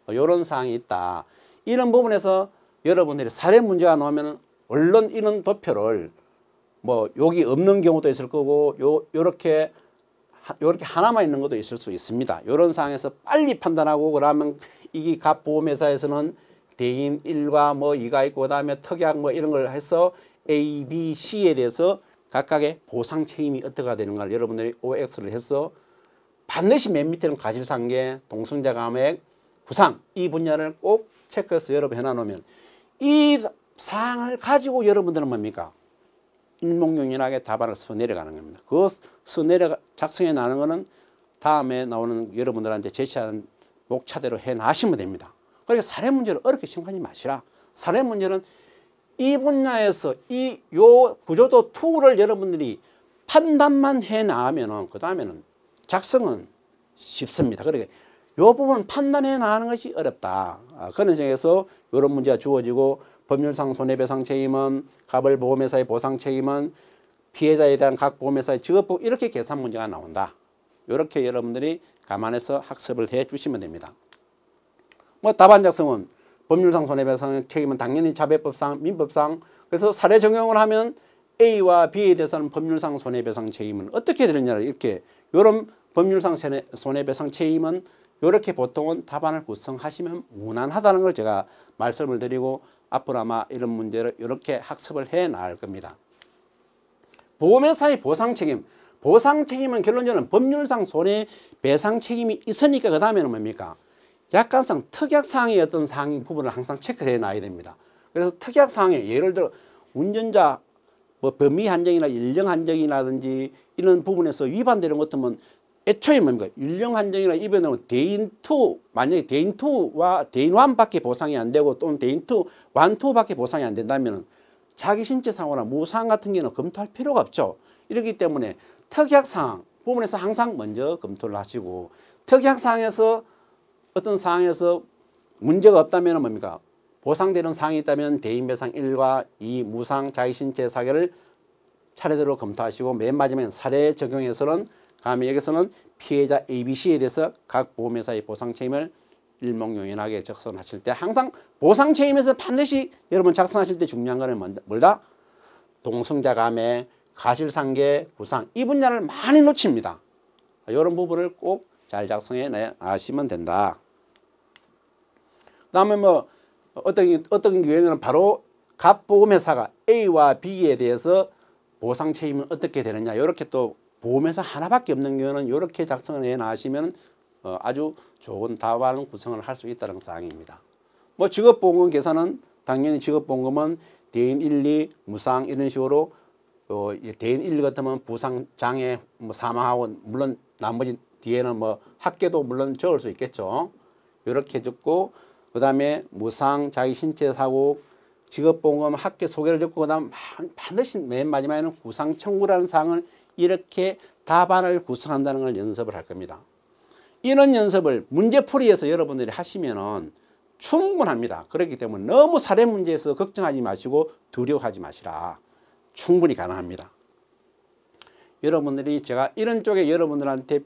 이런 어, 사항이 있다. 이런 부분에서 여러분들이 사례 문제가 나오면 언론 인원 도표를 뭐 여기 없는 경우도 있을 거고 요 요렇게 요렇게 하나만 있는 것도 있을 수 있습니다. 요런 상황에서 빨리 판단하고 그러면 이게 각 보험회사에서는 대인 1과 뭐 2가 있고 그다음에 특약 뭐 이런 걸 해서 A, B, C에 대해서 각각의 보상 책임이 어떻게 되는가 여러분들이 OX를 해서 반드시 맨 밑에는 가실상계 동승자 감액, 구상 이 분야를 꼭 체크해서 여러분 해놔 놓으면 이 사항을 가지고 여러분들은 뭡니까? 일목요연하게 답안을 써내려가는 겁니다. 그 써내려 작성해 나는 거는 다음에 나오는 여러분들한테 제시하는 목차대로 해나시면 됩니다. 그러니까 사례 문제를 어렵게 생각하지 마시라. 사례 문제는 이 분야에서 이 요 구조도 투를 여러분들이 판단만 해나가면그 다음에는 작성은 쉽습니다. 그러니까 요 부분 판단해 나가는 것이 어렵다. 아, 그런 점에서 이런 문제가 주어지고 법률상 손해배상 책임은 갑을 보험회사의 보상 책임은 피해자에 대한 각 보험회사의 직업법 이렇게 계산 문제가 나온다. 이렇게 여러분들이 감안해서 학습을 해 주시면 됩니다. 뭐 답안 작성은 법률상 손해배상 책임은 당연히 자배법상 민법상 그래서 사례 적용을 하면 A와 B에 대해서는 법률상 손해배상 책임은 어떻게 되느냐 이렇게 이런 법률상 손해배상 책임은 이렇게 보통은 답안을 구성하시면 무난하다는 걸 제가 말씀을 드리고 앞으로 아마 이런 문제를 이렇게 학습을 해 나갈 겁니다. 보험회사의 보상 책임. 보상 책임은 결론적으로 법률상 손해 배상 책임이 있으니까 그 다음에는 뭡니까? 약간상 특약사항의 어떤 사항 부분을 항상 체크해 놔야 됩니다. 그래서 특약사항에 예를 들어 운전자 뭐 범위 한정이나 일령 한정이라든지 이런 부분에서 위반되는 것같으 애초에 뭡니까? 윤령 한정이나 입에 넣으면 대인투, 만약에 대인투와 대인완밖에 보상이 안 되고 또는 대인투, 완투밖에 보상이 안 된다면 자기 신체 상호나 무상 같은 경우는 검토할 필요가 없죠. 이렇기 때문에 특약 상황 부분에서 항상 먼저 검토를 하시고 특약 상황에서 어떤 상황에서 문제가 없다면 뭡니까? 보상되는 상이 있다면 대인배상 1과 2 무상 자기 신체 사계를 차례대로 검토하시고 맨 마지막에 사례 적용해서는 감액에서는 피해자 ABC에 대해서 각 보험회사의 보상 책임을 일목요연하게 적선하실 때 항상 보상 책임에서 반드시 여러분 작성하실 때 중요한 거는 뭘다? 동승자 감액, 가실상계, 부상 이 분야를 많이 놓칩니다. 이런 부분을 꼭 잘 작성해 나시면 된다. 그다음에 뭐 어떤 어떤 경우에는 바로 각보험회사가 A와 B에 대해서 보상 책임은 어떻게 되느냐 이렇게 또 보험에서 하나밖에 없는 경우는 이렇게 작성해 을놔시면 어, 아주 좋은 답안을 구성을 할 수 있다는 사항입니다. 뭐 직업보험금 계산은 당연히 직업보험금은 대인 1, 2, 무상 이런 식으로 어, 대인 1, 2 같으면 부상, 장애, 뭐 사망하고 물론 나머지 뒤에는 뭐 학계도 물론 적을 수 있겠죠. 이렇게 적고 그 다음에 무상, 자기 신체 사고, 직업보험금 학계 소개를 적고 그 다음 반드시 맨 마지막에는 구상 청구라는 사항을 이렇게 답안을 구성한다는 걸 연습을 할 겁니다. 이런 연습을 문제풀이에서 여러분들이 하시면 충분합니다. 그렇기 때문에 너무 사례 문제에서 걱정하지 마시고 두려워하지 마시라. 충분히 가능합니다. 여러분들이 제가 이런 쪽에 여러분들한테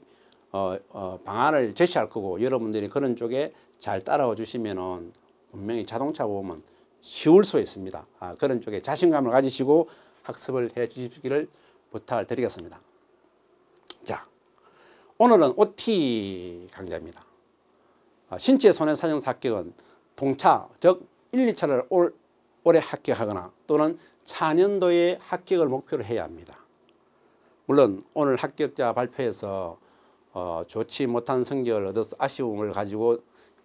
어, 어, 방안을 제시할 거고 여러분들이 그런 쪽에 잘 따라와 주시면 분명히 자동차 보험은 쉬울 수 있습니다. 아, 그런 쪽에 자신감을 가지시고 학습을 해 주시기를 부탁을 드리겠습니다. 자, 오늘은 OT 강좌입니다. 아, 신체 손해사정 합격은 동차, 즉 1, 2차를 올, 올해 합격하거나 또는 차년도에 합격을 목표로 해야 합니다. 물론 오늘 합격자 발표에서 어, 좋지 못한 성적을 얻어서 아쉬움을 가지고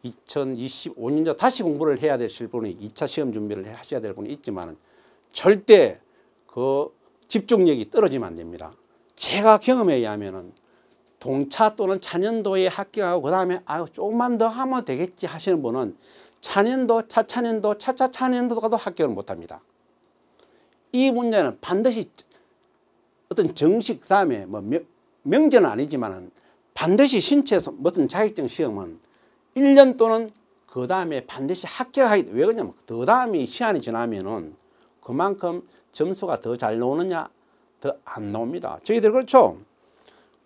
2025년도 다시 공부를 해야 되실 분이 2차 시험 준비를 하셔야 될 분이 있지만 절대 그 집중력이 떨어지면 안 됩니다. 제가 경험에 의하면 동차 또는 차년도에 합격하고 그 다음에 아 조금만 더 하면 되겠지 하시는 분은 차년도, 차차년도, 차차차년도가도 합격을 못합니다. 이 문제는 반드시 어떤 정식 다음에 뭐 명, 제는 아니지만 반드시 신체에서 무슨 자격증 시험은 1년 또는 그 다음에 반드시 합격하게 왜 그러냐면 그 다음이 시간이 지나면은 그만큼 점수가 더 잘 나오느냐? 더 안 나옵니다. 저희들 그렇죠?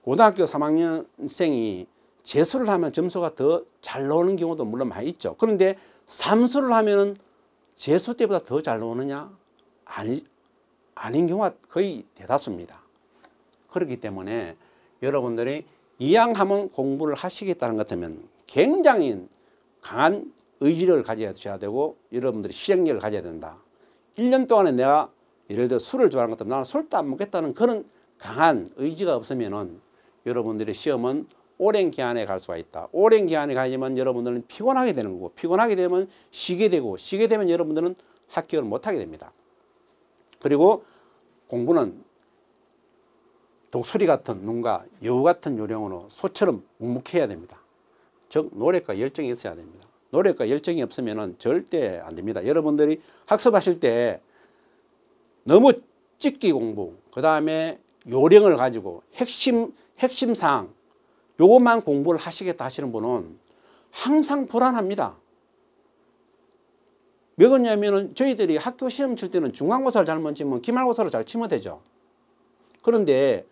고등학교 3학년생이 재수를 하면 점수가 더 잘 나오는 경우도 물론 많이 있죠. 그런데 삼수를 하면 재수 때보다 더 잘 나오느냐? 아니, 아닌 경우가 거의 대다수입니다. 그렇기 때문에 여러분들이 이왕 하면 공부를 하시겠다는 것 같으면 굉장히 강한 의지를 가져야 되고 여러분들이 실행력을 가져야 된다. 1년 동안에 내가 예를 들어 술을 좋아하는 것처럼 나는 술도 안 먹겠다는 그런 강한 의지가 없으면은 여러분들의 시험은 오랜 기한에갈 수가 있다. 오랜 기간에 가지면 여러분들은 피곤하게 되는 거고 피곤하게 되면 쉬게 되고 쉬게 되면 여러분들은 합격을 못하게 됩니다. 그리고 공부는 독수리 같은 눈과 여우 같은 요령으로 소처럼 묵묵해야 됩니다. 즉 노력과 열정이 있어야 됩니다. 노력과 열정이 없으면 절대 안 됩니다. 여러분들이 학습하실 때 너무 찍기 공부, 그 다음에 요령을 가지고 핵심, 핵심 사항, 요것만 공부를 하시겠다 하시는 분은 항상 불안합니다. 왜 그러냐면은 저희들이 학교 시험 칠 때는 중간고사를 잘못 치면 기말고사를 잘 치면 되죠. 그런데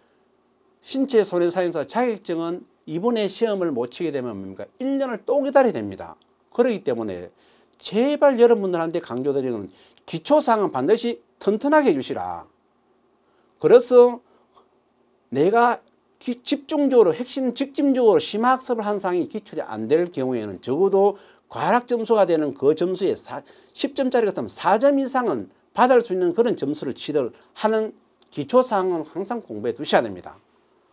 신체 손해 사용사 자격증은 이번에 시험을 못 치게 되면 뭡니까? 1년을 또 기다려야 됩니다. 그렇기 때문에 제발 여러분들한테 강조드리는 기초사항은 반드시 튼튼하게 해주시라. 그래서 내가 집중적으로 핵심 직접적으로 심화학습을 한 상이 기출이 안 될 경우에는 적어도 과락 점수가 되는 그 점수에 10점짜리 같으면 4점 이상은 받을 수 있는 그런 점수를 치들 하는 기초사항은 항상 공부해 두셔야 됩니다.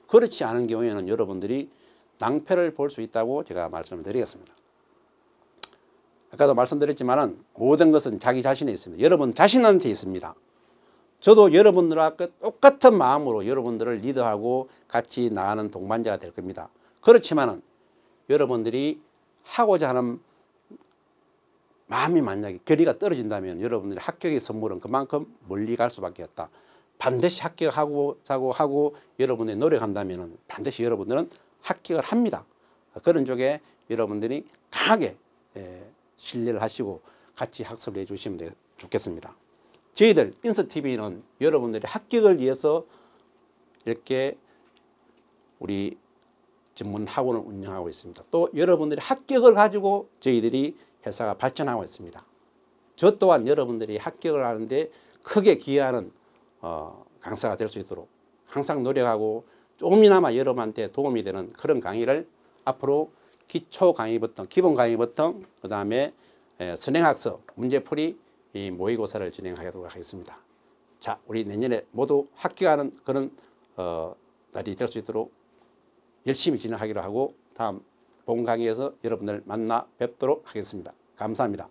그렇지 않은 경우에는 여러분들이 낭패를 볼 수 있다고 제가 말씀을 드리겠습니다. 아까도 말씀드렸지만은 모든 것은 자기 자신에 있습니다. 여러분 자신한테 있습니다. 저도 여러분들과 그 똑같은 마음으로 여러분들을 리드하고 같이 나가는 동반자가 될 겁니다. 그렇지만은 여러분들이 하고자 하는 마음이 만약에 결의가 떨어진다면 여러분들의 합격의 선물은 그만큼 멀리 갈 수밖에 없다. 반드시 합격하고 자고 하고 여러분들이 노력한다면 반드시 여러분들은 합격을 합니다. 그런 쪽에 여러분들이 강하게 예, 신뢰를 하시고 같이 학습을 해주시면 좋겠습니다. 저희들 인서TV는 여러분들의 합격을 위해서 이렇게 우리 전문 학원을 운영하고 있습니다. 또 여러분들의 합격을 가지고 저희들이 회사가 발전하고 있습니다. 저 또한 여러분들이 합격을 하는데 크게 기여하는 어, 강사가 될 수 있도록 항상 노력하고 조금이나마 여러분한테 도움이 되는 그런 강의를 앞으로 기초 강의 부터 기본 강의 부터그 다음에 선행학습, 문제풀이 이 모의고사를 진행하도록 하겠습니다. 자, 우리 내년에 모두 합격하는 그런 어, 날이 될 수 있도록 열심히 진행하기로 하고 다음 본 강의에서 여러분들 만나 뵙도록 하겠습니다. 감사합니다.